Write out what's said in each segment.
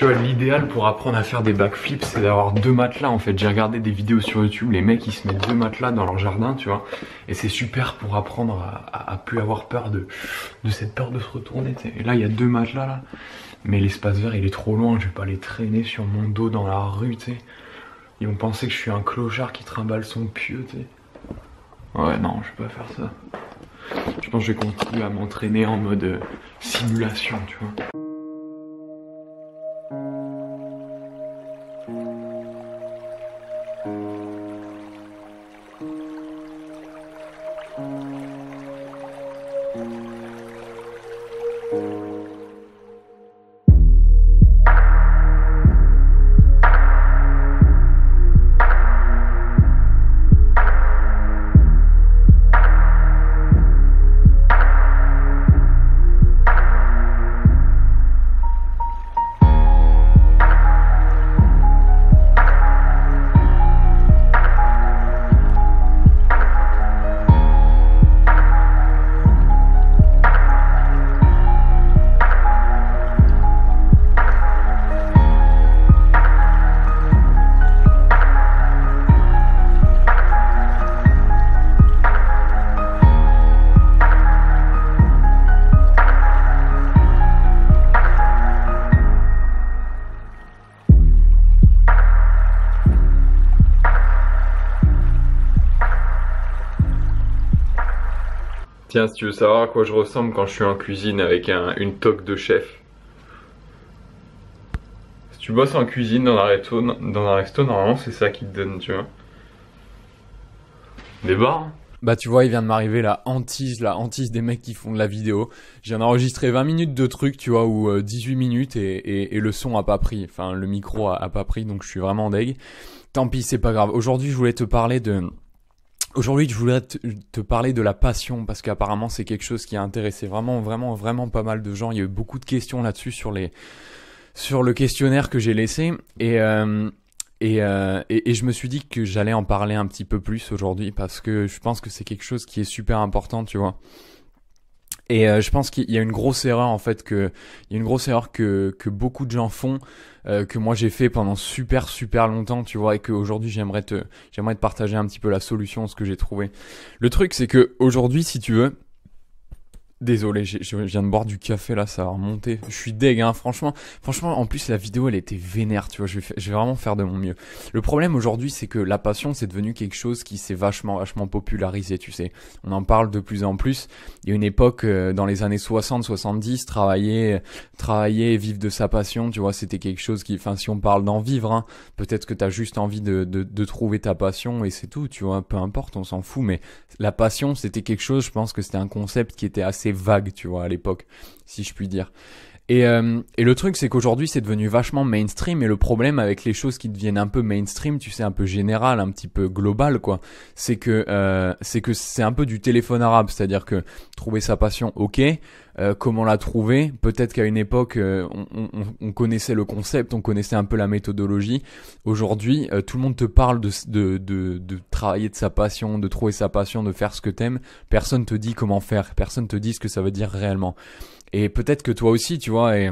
Tu vois, l'idéal pour apprendre à faire des backflips, c'est d'avoir deux matelas en fait. J'ai regardé des vidéos sur YouTube, les mecs ils se mettent deux matelas dans leur jardin, tu vois. Et c'est super pour apprendre à, plus avoir peur de, cette peur de se retourner. Et là, il y a deux matelas là. Mais l'espace vert il est trop loin, je vais pas les traîner sur mon dos dans la rue, tu sais. Ils vont penser que je suis un clochard qui trimballe son pieu, tu sais. Ouais, non, je vais pas faire ça. Je pense que je vais continuer à m'entraîner en mode euh, simulation, tu vois. Tiens, si tu veux savoir à quoi je ressemble quand je suis en cuisine avec une toque de chef. Si tu bosses en cuisine dans un resto, dans resto normalement c'est ça qui te donne, tu vois. Des hein. Bah tu vois, il vient de m'arriver la hantise, la hantise des mecs qui font de la vidéo. J'ai enregistré 20 minutes de trucs, tu vois, ou 18 euh, minutes et, le son a pas pris, enfin le micro a, pas pris, donc je suis vraiment deg. Tant pis, c'est pas grave. Aujourd'hui, je voulais te parler de Aujourd'hui, je voulais te, parler de la passion parce qu'apparemment, c'est quelque chose qui a intéressé vraiment, vraiment, vraiment pas mal de gens. Il y a eu beaucoup de questions là-dessus sur les sur le questionnaire que j'ai laissé et euh, euh, et, je me suis dit que j'allais en parler un petit peu plus aujourd'hui parce que je pense que c'est quelque chose qui est super important, tu vois. Et euh, je pense qu'il y a une grosse erreur en fait que il y a une grosse erreur que que beaucoup de gens font euh, que moi j'ai fait pendant super super longtemps, tu vois et qu'aujourd'hui j'aimerais te j'aimerais te partager un petit peu la solution ce que j'ai trouvé. Le truc c'est que aujourd'hui si tu veux Désolé, je viens de boire du café là, ça va remonter. Je suis deg, hein, franchement. Franchement, en plus la vidéo elle était vénère, tu vois. Je vais, vraiment faire de mon mieux. Le problème aujourd'hui, c'est que la passion c'est devenu quelque chose qui s'est vachement, vachement popularisé, tu sais. On en parle de plus en plus. Il y a une époque euh, dans les années 60, 70, travailler, travailler, vivre de sa passion, tu vois, c'était quelque chose qui, enfin, si on parle d'en vivre, hein, peut-être que t'as juste envie de, de, de trouver ta passion et c'est tout, tu vois. Peu importe, on s'en fout. Mais la passion, c'était quelque chose. Je pense que c'était un concept qui était assez vague, tu vois, à l'époque, si je puis dire. Et, euh, et le truc, c'est qu'aujourd'hui, c'est devenu vachement mainstream. Et le problème avec les choses qui deviennent un peu mainstream, tu sais, un peu général, un petit peu global, quoi, c'est que euh, c'est que c'est un peu du téléphone arabe. C'est-à-dire que trouver sa passion, ok. Euh, comment la trouver Peut-être qu'à une époque, euh, on, on, on, connaissait le concept, on connaissait un peu la méthodologie. Aujourd'hui, tout le monde te parle de, de, de, de travailler de sa passion, de trouver sa passion, de faire ce que t'aimes. Personne te dit comment faire. Personne te dit ce que ça veut dire réellement. Et peut-être que toi aussi, tu vois, et,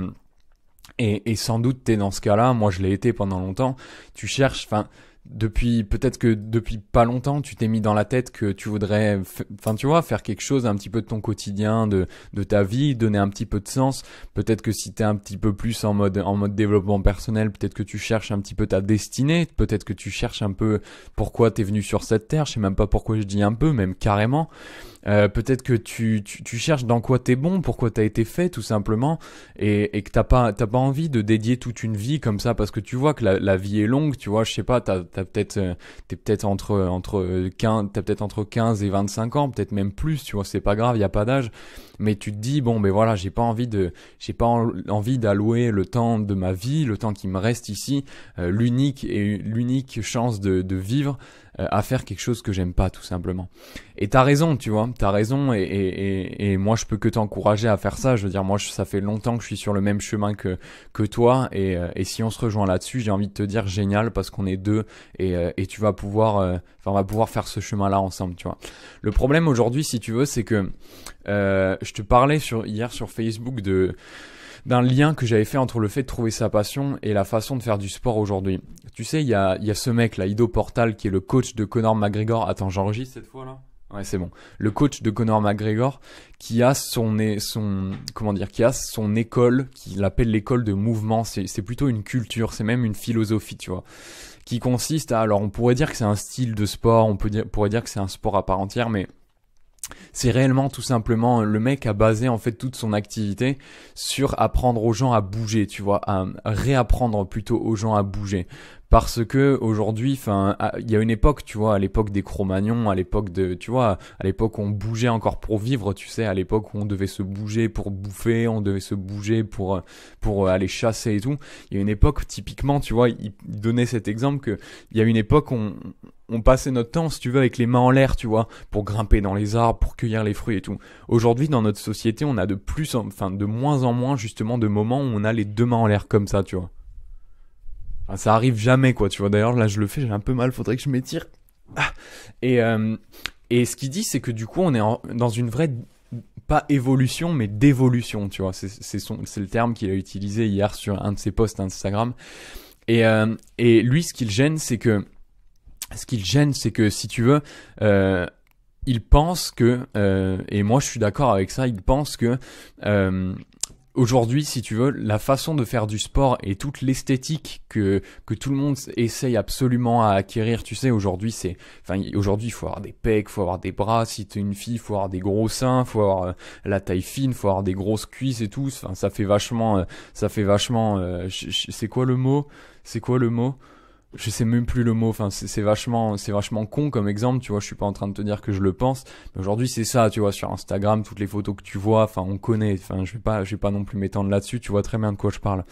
et, sans doute t'es dans ce cas-là, moi je l'ai été pendant longtemps, tu cherches, enfin, depuis peut-être que depuis pas longtemps tu t'es mis dans la tête que tu voudrais enfin tu vois faire quelque chose un petit peu de ton quotidien de de ta vie donner un petit peu de sens peut-être que si es un petit peu plus en mode en mode développement personnel peut-être que tu cherches un petit peu ta destinée peut-être que tu cherches un peu pourquoi t'es venu sur cette terre je sais même pas pourquoi je dis un peu même carrément euh, peut-être que tu, tu, cherches dans quoi t'es bon, pourquoi t'as été fait tout simplement, et, et que t'as pas, t'as pas envie de dédier toute une vie comme ça, parce que tu vois que la, vie est longue, tu vois, je sais pas, t'as, t'as peut-être, euh, t'es peut-être entre, entre 15, euh, t'as peut-être entre 15 et 25 ans, peut-être même plus, tu vois, c'est pas grave, y a pas d'âge, mais tu te dis, bon, ben voilà, j'ai pas envie de, j'ai pas envie d'allouer le temps de ma vie, le temps qui me reste ici, l'unique et l'unique chance de, de vivre, euh, à faire quelque chose que j'aime pas tout simplement. Et t'as raison, tu vois, t'as raison, et, et, et, et, moi je peux que t'encourager à faire ça. Je veux dire, moi je, ça fait longtemps que je suis sur le même chemin que que toi, et, euh, et si on se rejoint là-dessus, j'ai envie de te dire génial parce qu'on est deux et, euh, et tu vas pouvoir, enfin on va pouvoir faire ce chemin-là ensemble, tu vois. Le problème aujourd'hui, si tu veux, c'est que euh, je te parlais sur hier sur Facebook de d'un lien que j'avais fait entre le fait de trouver sa passion et la façon de faire du sport aujourd'hui. Tu sais, il y a, y a ce mec là, Ido Portal, qui est le coach de Conor McGregor. Attends, j'enregistre cette fois là Ouais, c'est bon. Le coach de Conor McGregor qui a son son comment dire, qui a son école, qui l'appelle l'école de mouvement. C'est plutôt une culture, c'est même une philosophie, tu vois, qui consiste à alors on pourrait dire que c'est un style de sport, on pourrait dire que c'est un sport à part entière, mais c'est réellement tout simplement le mec a basé en fait toute son activité sur apprendre aux gens à bouger, tu vois, à réapprendre plutôt aux gens à bouger parce que aujourd'hui enfin il y a une époque tu vois à l'époque des Cro-Magnons à l'époque de tu vois à l'époque on bougeait encore pour vivre tu sais à l'époque où on devait se bouger pour bouffer on devait se bouger pour pour aller chasser et tout il y a une époque typiquement tu vois il donnait cet exemple que il y a une époque on on passait notre temps, si tu veux, avec les mains en l'air, tu vois, pour grimper dans les arbres, pour cueillir les fruits et tout. Aujourd'hui, dans notre société, on a de plus, en, enfin, de moins en moins justement de moments où on a les deux mains en l'air comme ça, tu vois. Enfin, ça arrive jamais, quoi, tu vois. D'ailleurs, là, je le fais, j'ai un peu mal, faudrait que je m'étire. Ah. Euh, et, ce qu'il dit, c'est que du coup, on est dans une vraie pas évolution, mais dévolution, tu vois. C'est le terme qu'il a utilisé hier sur un de ses posts Instagram. Et, euh, et lui, ce qu'il gêne, c'est que ce qui le gêne, c'est que si tu veux, euh, il pense que, euh, et moi je suis d'accord avec ça, il pense que euh, aujourd'hui, si tu veux, la façon de faire du sport et toute l'esthétique que, que tout le monde essaye absolument à acquérir, tu sais, aujourd'hui, c'est, enfin, aujourd'hui, il faut avoir des pecs, il faut avoir des bras, si t'es une fille, il faut avoir des gros seins, il faut avoir la taille fine, il faut avoir des grosses cuisses et tout, enfin, ça fait vachement, ça fait vachement, c'est quoi le mot? C'est quoi le mot? je sais même plus le mot. Enfin, c'est vachement, c'est vachement con comme exemple. Tu vois, je suis pas en train de te dire que je le pense. Mais aujourd'hui, c'est ça. Tu vois, sur Instagram, toutes les photos que tu vois, enfin, on connaît. Enfin, je vais pas, je vais pas non plus m'étendre là-dessus. Tu vois très bien de quoi je parle.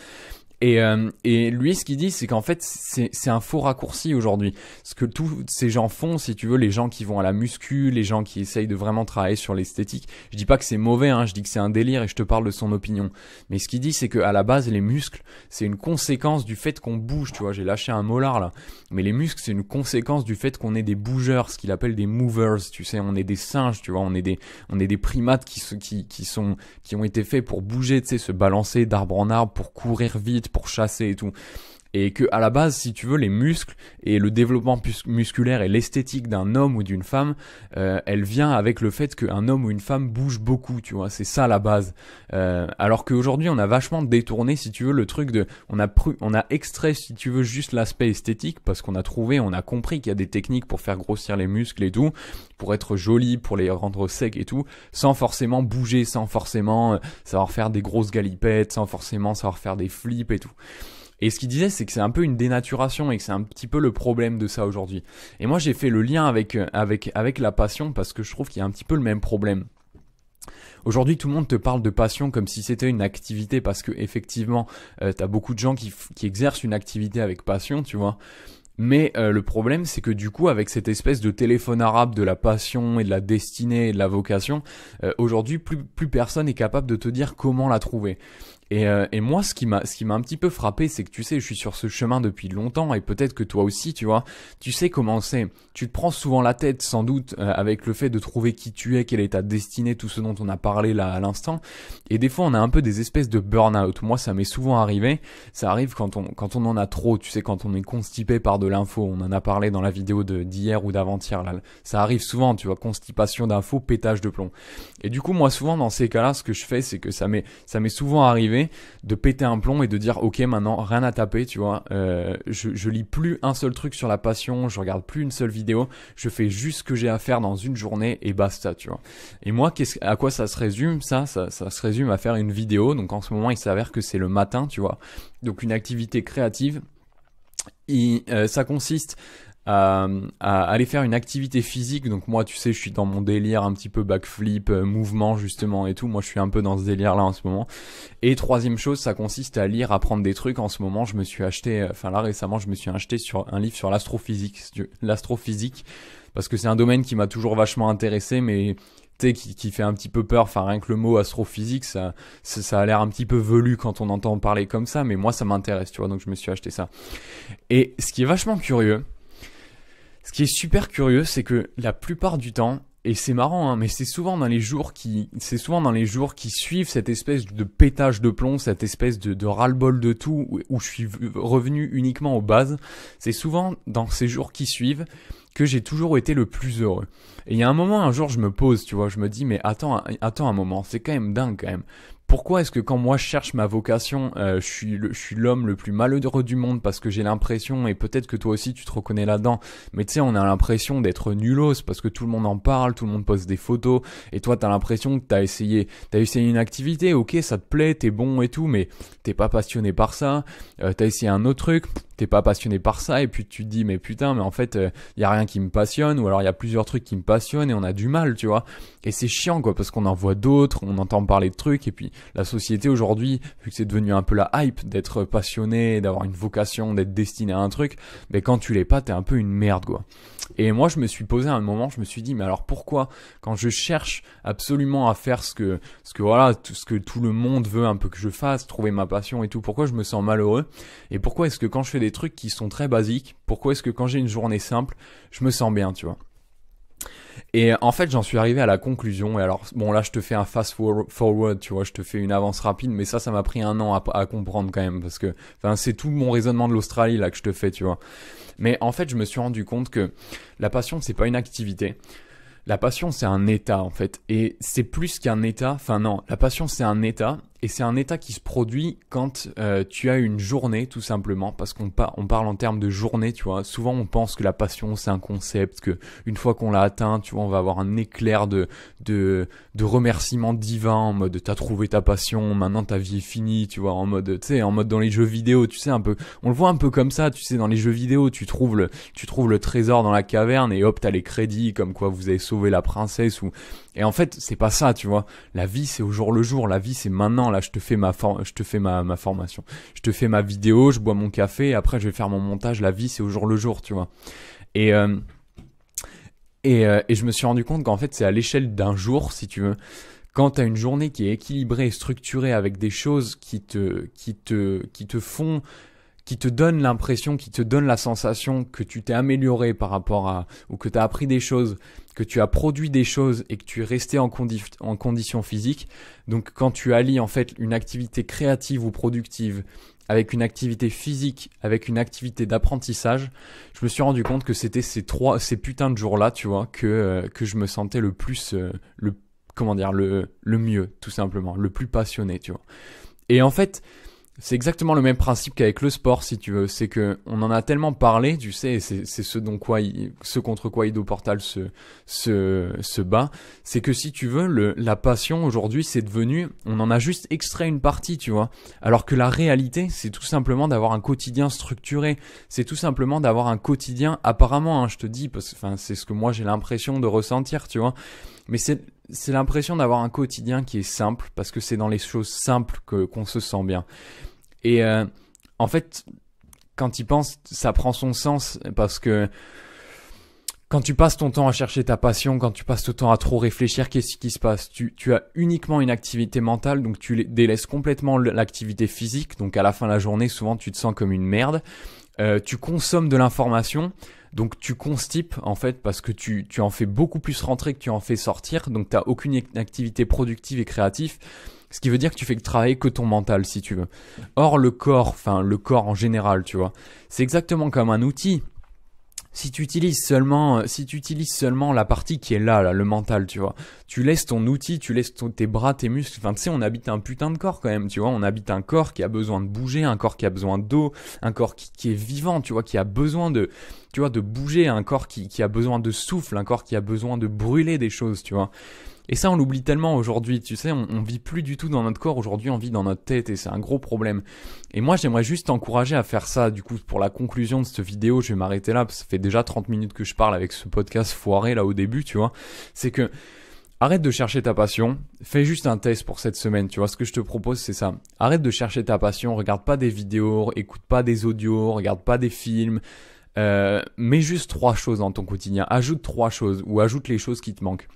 Et, euh, et, lui, ce qu'il dit, c'est qu'en fait, c'est un faux raccourci aujourd'hui. Ce que tous ces gens font, si tu veux, les gens qui vont à la muscu, les gens qui essayent de vraiment travailler sur l'esthétique. Je dis pas que c'est mauvais, hein, je dis que c'est un délire et je te parle de son opinion. Mais ce qu'il dit, c'est qu'à la base, les muscles, c'est une conséquence du fait qu'on bouge. Tu vois, j'ai lâché un molar là, mais les muscles, c'est une conséquence du fait qu'on est des bougeurs, ce qu'il appelle des movers. Tu sais, on est des singes, tu vois, on est des, on est des primates qui, qui, qui sont, qui ont été faits pour bouger, tu sais, se balancer d'arbre en arbre, pour courir vite pour chasser et tout et que à la base, si tu veux, les muscles et le développement musculaire et l'esthétique d'un homme ou d'une femme, euh, elle vient avec le fait qu'un homme ou une femme bouge beaucoup, tu vois, c'est ça la base. Euh, alors qu'aujourd'hui, on a vachement détourné, si tu veux, le truc de, on a on a extrait, si tu veux, juste l'aspect esthétique parce qu'on a trouvé, on a compris qu'il y a des techniques pour faire grossir les muscles et tout, pour être joli, pour les rendre secs et tout, sans forcément bouger, sans forcément euh, savoir faire des grosses galipettes, sans forcément savoir faire des flips et tout. Et ce qu'il disait, c'est que c'est un peu une dénaturation et que c'est un petit peu le problème de ça aujourd'hui. Et moi, j'ai fait le lien avec, euh, avec, avec la passion parce que je trouve qu'il y a un petit peu le même problème. Aujourd'hui, tout le monde te parle de passion comme si c'était une activité parce que effectivement, euh, t'as beaucoup de gens qui, qui exercent une activité avec passion, tu vois. Mais euh, le problème, c'est que du coup, avec cette espèce de téléphone arabe de la passion et de la destinée et de la vocation, euh, aujourd'hui, plus, plus personne est capable de te dire comment la trouver. Et, euh, et, moi, ce qui m'a, ce qui m'a un petit peu frappé, c'est que tu sais, je suis sur ce chemin depuis longtemps, et peut-être que toi aussi, tu vois, tu sais comment c'est. Tu te prends souvent la tête, sans doute, euh, avec le fait de trouver qui tu es, Quel est ta destinée, tout ce dont on a parlé là à l'instant. Et des fois, on a un peu des espèces de burn-out. Moi, ça m'est souvent arrivé. Ça arrive quand on, quand on en a trop, tu sais, quand on est constipé par de l'info. On en a parlé dans la vidéo de, d'hier ou d'avant-hier. Là, ça arrive souvent, tu vois, constipation d'info, pétage de plomb. Et du coup, moi, souvent dans ces cas-là, ce que je fais, c'est que ça m'est, ça m'est souvent arrivé de péter un plomb et de dire ok maintenant rien à taper, tu vois. Euh, je, lis plus un seul truc sur la passion, je regarde plus une seule vidéo, je fais juste ce que j'ai à faire dans une journée et basta, tu vois. Et moi, qu'est-ce, à quoi ça se résume ça, ça, se résume à faire une vidéo. Donc en ce moment, il s'avère que c'est le matin, tu vois. Donc une activité créative. Et euh, ça consiste euh, à, aller faire une activité physique. Donc moi, tu sais, je suis dans mon délire un petit peu backflip, euh, mouvement justement et tout. Moi, je suis un peu dans ce délire-là en ce moment. Et troisième chose, ça consiste à lire, apprendre des trucs. En ce moment, je me suis acheté, euh, enfin là récemment, je me suis acheté sur un livre sur l'astrophysique, l'astrophysique, parce que c'est un domaine qui m'a toujours vachement intéressé, mais qui, qui, fait un petit peu peur. Enfin, rien que le mot astrophysique, ça, ça a l'air un petit peu velu quand on entend parler comme ça, mais moi, ça m'intéresse, tu vois, donc je me suis acheté ça. Et ce qui est vachement curieux, ce qui est super curieux, c'est que la plupart du temps, et c'est marrant, hein, mais c'est souvent dans les jours qui, c'est souvent dans les jours qui suivent cette espèce de pétage de plomb, cette espèce de, de ras-le-bol de tout, où, je suis revenu uniquement aux bases. C'est souvent dans ces jours qui suivent que j'ai toujours été le plus heureux. Et il y a un moment, un jour, je me pose, tu vois, je me dis, mais attends, attends un moment, c'est quand même dingue, quand même pourquoi est-ce que quand moi je cherche ma vocation, euh, je suis je suis l'homme le plus malheureux du monde parce que j'ai l'impression et peut-être que toi aussi tu te reconnais là-dedans, mais tu sais on a l'impression d'être nullos parce que tout le monde en parle, tout le monde poste des photos et toi t'as l'impression que t'as essayé, t'as essayé une activité, ok ça te plaît, t'es bon et tout, mais t'es pas passionné par ça, euh, t'as essayé un autre truc, t'es pas passionné par ça et puis tu te dis mais putain mais en fait il euh, y a rien qui me passionne ou alors il y a plusieurs trucs qui me passionnent et on a du mal tu vois et c'est chiant quoi parce qu'on en voit d'autres on entend parler de trucs et puis la société aujourd'hui vu que c'est devenu un peu la hype d'être passionné d'avoir une vocation d'être destiné à un truc mais ben, quand tu l'es pas t'es un peu une merde quoi et moi, je me suis posé à un moment, je me suis dit, mais alors pourquoi, quand je cherche absolument à faire ce que, ce que voilà, tout ce que tout le monde veut un peu que je fasse, trouver ma passion et tout, pourquoi je me sens malheureux Et pourquoi est-ce que quand je fais des trucs qui sont très basiques, pourquoi est-ce que quand j'ai une journée simple, je me sens bien, tu vois et en fait, j'en suis arrivé à la conclusion. Et alors, bon, là, je te fais un fast forward, tu vois, je te fais une avance rapide, mais ça, ça m'a pris un an à, comprendre quand même, parce que, enfin, c'est tout mon raisonnement de l'Australie là que je te fais, tu vois. Mais en fait, je me suis rendu compte que la passion, c'est pas une activité. La passion, c'est un état, en fait. Et c'est plus qu'un état. Enfin, non, la passion, c'est un état c'est un état qui se produit quand euh, tu as une journée, tout simplement, parce qu'on parle en termes de journée, tu vois. Souvent, on pense que la passion, c'est un concept, que une fois qu'on l'a atteint, tu vois, on va avoir un éclair de, de, de remerciements divin en mode t'as trouvé ta passion, maintenant ta vie est finie, tu vois, en mode, tu sais, en mode dans les jeux vidéo, tu sais, un peu, on le voit un peu comme ça, tu sais, dans les jeux vidéo, tu trouves le, tu trouves le trésor dans la caverne et hop, t'as les crédits, comme quoi vous avez sauvé la princesse ou, et en fait, c'est pas ça, tu vois. La vie, c'est au jour le jour, la vie, c'est maintenant, je te fais ma je te fais ma, formation, je te fais ma vidéo, je bois mon café, après je vais faire mon montage, la vie c'est au jour le jour, tu vois. Et euh, euh, et, je me suis rendu compte qu'en fait c'est à l'échelle d'un jour, si tu veux. Quand tu as une journée qui est équilibrée et structurée avec des choses qui te qui te qui te font qui te donne l'impression, qui te donne la sensation que tu t'es amélioré par rapport à, ou que tu as appris des choses, que tu as produit des choses et que tu es resté en, en condition physique. Donc quand tu allies en fait une activité créative ou productive avec une activité physique, avec une activité d'apprentissage, je me suis rendu compte que c'était ces trois, ces putains de jours-là, tu vois, que, euh, que je me sentais le plus, euh, le, comment dire, le, le mieux, tout simplement, le plus passionné, tu vois. Et en fait, c'est exactement le même principe qu'avec le sport, si tu veux. C'est que on en a tellement parlé, tu sais, c'est ce, dont quoi, ce contre quoi Ido Portal se, se, se bat. C'est que si tu veux, le, la passion aujourd'hui, c'est devenu, on en a juste extrait une partie, tu vois. Alors que la réalité, c'est tout simplement d'avoir un quotidien structuré. C'est tout simplement d'avoir un quotidien, apparemment, hein, je te dis, parce que enfin, c'est ce que moi j'ai l'impression de ressentir, tu vois. Mais c'est c'est l'impression d'avoir un quotidien qui est simple, parce que c'est dans les choses simples que qu'on se sent bien. Et euh, en fait, quand il pense, ça prend son sens, parce que quand tu passes ton temps à chercher ta passion, quand tu passes ton temps à trop réfléchir, qu'est-ce qui se passe tu, tu, as uniquement une activité mentale, donc tu délaisses complètement l'activité physique, donc à la fin de la journée, souvent tu te sens comme une merde. Euh, tu consommes de l'information, donc tu constipes en fait parce que tu, tu en fais beaucoup plus rentrer que tu en fais sortir, donc tu n'as aucune activité productive et créative. Ce qui veut dire que tu fais travailler que ton mental, si tu veux. Or, le corps, enfin, le corps en général, tu vois, c'est exactement comme un outil. Si tu utilises seulement, euh, si tu utilises seulement la partie qui est là, là, le mental, tu vois, tu laisses ton outil, tu laisses tes bras, tes muscles. Enfin, tu sais, on habite un putain de corps quand même, tu vois. On habite un corps qui a besoin de bouger, un corps qui a besoin d'eau, un corps qui, est vivant, tu vois, qui a besoin de, tu vois, de bouger, un corps qui a besoin de souffle, un corps qui a besoin de brûler des choses, tu vois. Et ça, on l'oublie tellement aujourd'hui, tu sais, on, vit plus du tout dans notre corps, aujourd'hui on vit dans notre tête et c'est un gros problème. Et moi, j'aimerais juste t'encourager à faire ça, du coup, pour la conclusion de cette vidéo, je vais m'arrêter là, parce que ça fait déjà 30 minutes que je parle avec ce podcast foiré là au début, tu vois. C'est que... Arrête de chercher ta passion, fais juste un test pour cette semaine, tu vois, ce que je te propose c'est ça. Arrête de chercher ta passion, regarde pas des vidéos, écoute pas des audios, regarde pas des films, euh, mets juste trois choses dans ton quotidien, ajoute trois choses ou ajoute les choses qui te manquent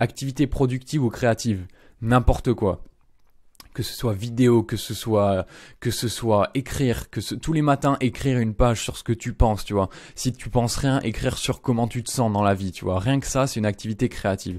activité productive ou créative, n'importe quoi. Que ce soit vidéo, que ce soit que ce soit écrire, que tous les matins écrire une page sur ce que tu penses, tu vois. Si tu penses rien, écrire sur comment tu te sens dans la vie, tu vois. Rien que ça, c'est une activité créative.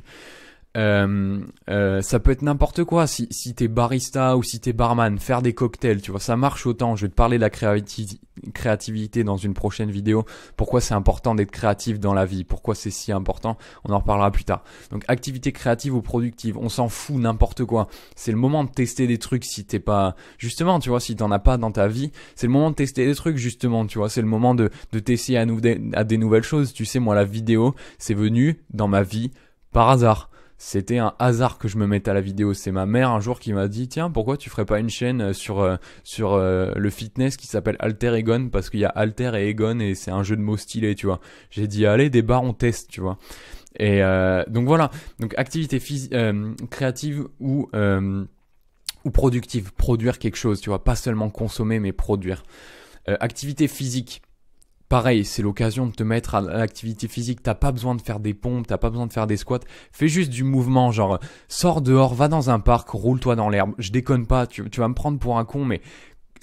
Euh, euh, ça peut être n'importe quoi. Si, si t'es barista ou si t'es barman, faire des cocktails, tu vois, ça marche autant. Je vais te parler de la créativité dans une prochaine vidéo. Pourquoi c'est important d'être créatif dans la vie Pourquoi c'est si important On en reparlera plus tard. Donc activité créative ou productive, on s'en fout n'importe quoi. C'est le moment de tester des trucs si t'es pas justement, tu vois, si t'en as pas dans ta vie, c'est le moment de tester des trucs justement, tu vois. C'est le moment de de à, nou à des nouvelles choses. Tu sais, moi la vidéo, c'est venu dans ma vie par hasard c'était un hasard que je me mette à la vidéo. C'est ma mère un jour qui m'a dit tiens pourquoi tu ferais pas une chaîne euh, sur euh, sur euh, le fitness qui s'appelle Alter Egon parce qu'il y a Alter et Egon et c'est un jeu de mots stylé tu vois. J'ai dit allez des on teste tu vois. Et donc voilà donc activité euh, créative ou ou productive produire quelque chose tu vois pas seulement consommer mais produire activité physique Pareil, c'est l'occasion de te mettre à l'activité physique. T'as pas besoin de faire des pompes, t'as pas besoin de faire des squats. Fais juste du mouvement, genre sors dehors, va dans un parc, roule-toi dans l'herbe. Je déconne pas, tu, tu vas me prendre pour un con, mais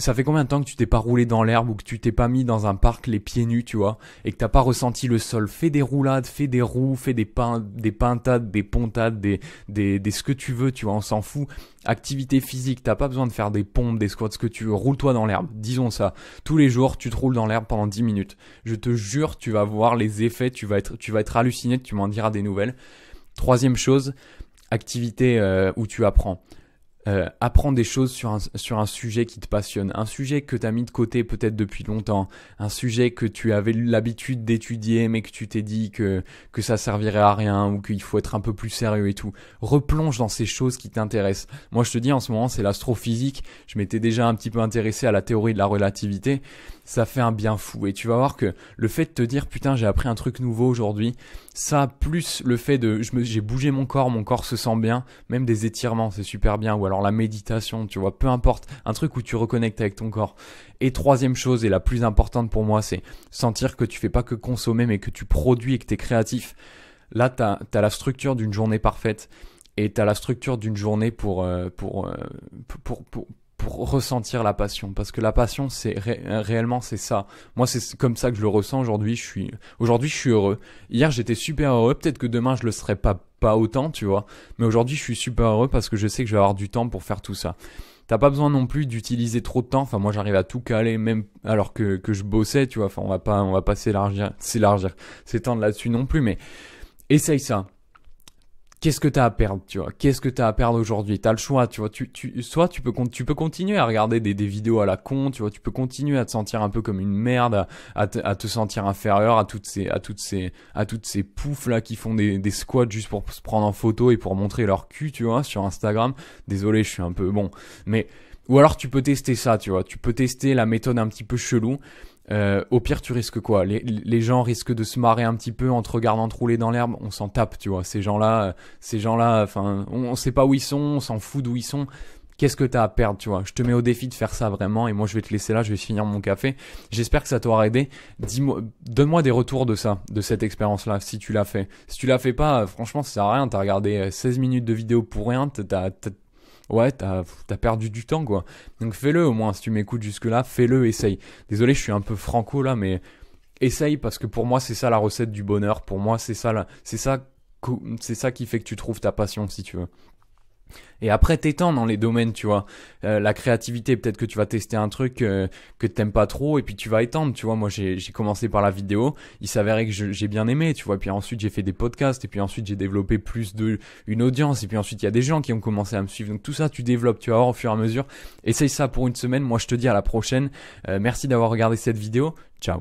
ça fait combien de temps que tu t'es pas roulé dans l'herbe ou que tu t'es pas mis dans un parc les pieds nus, tu vois, et que t'as pas ressenti le sol Fais des roulades, fais des roues, fais des, des pintades, des pontades, des, des, des ce que tu veux, tu vois, on s'en fout. Activité physique, t'as pas besoin de faire des pompes, des squats, ce que tu veux, roule-toi dans l'herbe, disons ça. Tous les jours, tu te roules dans l'herbe pendant 10 minutes. Je te jure, tu vas voir les effets, tu vas être, tu vas être halluciné, tu m'en diras des nouvelles. Troisième chose, activité euh, où tu apprends euh, apprends des choses sur un, sur un sujet qui te passionne, un sujet que tu as mis de côté peut-être depuis longtemps, un sujet que tu avais l'habitude d'étudier mais que tu t'es dit que, que ça servirait à rien ou qu'il faut être un peu plus sérieux et tout. Replonge dans ces choses qui t'intéressent. Moi je te dis en ce moment c'est l'astrophysique, je m'étais déjà un petit peu intéressé à la théorie de la relativité, ça fait un bien fou et tu vas voir que le fait de te dire putain j'ai appris un truc nouveau aujourd'hui, ça plus le fait de j'ai bougé mon corps, mon corps se sent bien, même des étirements c'est super bien alors la méditation, tu vois, peu importe, un truc où tu reconnectes avec ton corps. Et troisième chose, et la plus importante pour moi, c'est sentir que tu fais pas que consommer, mais que tu produis et que tu es créatif. Là, tu as, la structure d'une journée parfaite et tu as la structure d'une journée euh, euh, pour, pour, pour, ressentir la passion. Parce que la passion, c'est réellement, c'est ça. Moi, c'est comme ça que je le ressens aujourd'hui. Je suis, aujourd'hui, je suis heureux. Hier, j'étais super heureux. Peut-être que demain, je le serai pas pas autant, tu vois. Mais aujourd'hui, je suis super heureux parce que je sais que je vais avoir du temps pour faire tout ça. T'as pas besoin non plus d'utiliser trop de temps. Enfin, moi, j'arrive à tout caler, même alors que, je bossais, tu vois. Enfin, on va pas, on va pas s'élargir, s'élargir, s'étendre là-dessus non plus, mais essaye ça qu'est-ce que t'as à perdre, tu vois Qu'est-ce que t'as à perdre aujourd'hui T'as le choix, tu vois. Tu, tu, soit tu peux, tu peux continuer à regarder des, vidéos à la con, tu vois. Tu peux continuer à te sentir un peu comme une merde, à, te, sentir inférieur à toutes ces, à toutes ces, à toutes ces poufs là qui font des, des, squats juste pour se prendre en photo et pour montrer leur cul, tu vois, sur Instagram. Désolé, je suis un peu bon, mais ou alors tu peux tester ça, tu vois. Tu peux tester la méthode un petit peu chelou euh, au pire, tu risques quoi les, gens risquent de se marrer un petit peu en te regardant rouler dans l'herbe. On s'en tape, tu vois. Ces gens-là, euh, ces gens-là, enfin, on, sait pas où ils sont, on s'en fout d'où ils sont. Qu'est-ce que t'as à perdre, tu vois Je te mets au défi de faire ça vraiment, et moi je vais te laisser là, je vais finir mon café. J'espère que ça t'aura aidé. Dis-moi, donne-moi des retours de ça, de cette expérience-là, si tu l'as fait. Si tu l'as fait pas, euh, franchement, ça sert à rien. T'as regardé 16 minutes de vidéo pour rien. T'as, ouais, t'as perdu du temps, quoi. Donc fais-le au moins, si tu m'écoutes jusque-là, fais-le, essaye. Désolé, je suis un peu franco là, mais essaye parce que pour moi, c'est ça la recette du bonheur. Pour moi, c'est ça, c'est ça, c'est ça qui fait que tu trouves ta passion, si tu veux et après t'étends dans les domaines, tu vois. Euh, la créativité, peut-être que tu vas tester un truc que euh, que t'aimes pas trop et puis tu vas étendre, tu vois. Moi j'ai commencé par la vidéo, il s'avérait que j'ai bien aimé, tu vois. Et puis ensuite j'ai fait des podcasts et puis ensuite j'ai développé plus de une audience et puis ensuite il y a des gens qui ont commencé à me suivre. Donc tout ça tu développes, tu vas voir au fur et à mesure. Essaye ça pour une semaine. Moi je te dis à la prochaine. Euh, merci d'avoir regardé cette vidéo. Ciao.